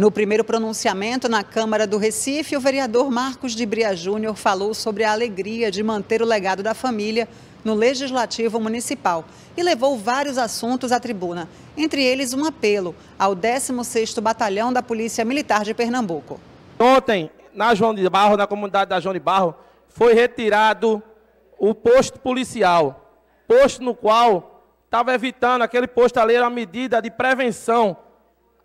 No primeiro pronunciamento na Câmara do Recife, o vereador Marcos de Bria Júnior falou sobre a alegria de manter o legado da família no Legislativo Municipal e levou vários assuntos à tribuna, entre eles um apelo ao 16º Batalhão da Polícia Militar de Pernambuco. Ontem, na João de Barro, na comunidade da João de Barro, foi retirado o posto policial, posto no qual estava evitando, aquele posto ali era uma medida de prevenção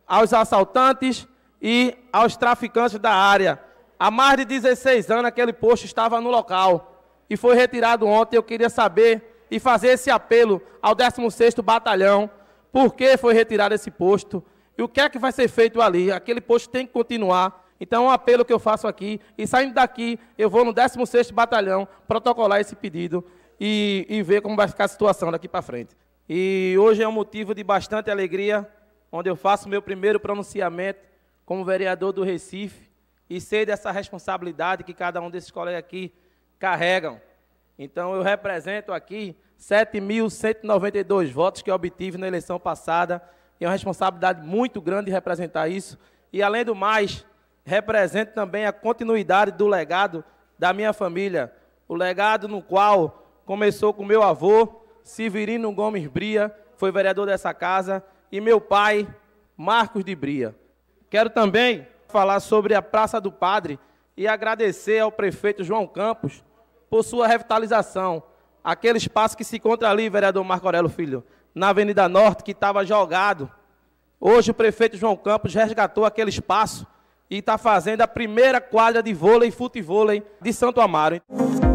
aos assaltantes e aos traficantes da área. Há mais de 16 anos aquele posto estava no local e foi retirado ontem. Eu queria saber e fazer esse apelo ao 16º Batalhão, por que foi retirado esse posto e o que é que vai ser feito ali. Aquele posto tem que continuar. Então, um apelo que eu faço aqui, e saindo daqui, eu vou no 16º Batalhão protocolar esse pedido e, e ver como vai ficar a situação daqui para frente. E hoje é um motivo de bastante alegria onde eu faço meu primeiro pronunciamento como vereador do Recife e sei dessa responsabilidade que cada um desses colegas aqui carregam. Então, eu represento aqui 7.192 votos que obtive na eleição passada, e é uma responsabilidade muito grande representar isso. E, além do mais, represento também a continuidade do legado da minha família, o legado no qual começou com meu avô, Severino Gomes Bria, foi vereador dessa casa, e meu pai, Marcos de Bria. Quero também falar sobre a Praça do Padre e agradecer ao prefeito João Campos por sua revitalização. Aquele espaço que se encontra ali, vereador Marco Aurélio Filho, na Avenida Norte, que estava jogado. Hoje o prefeito João Campos resgatou aquele espaço e está fazendo a primeira quadra de vôlei e futevôlei de Santo Amaro.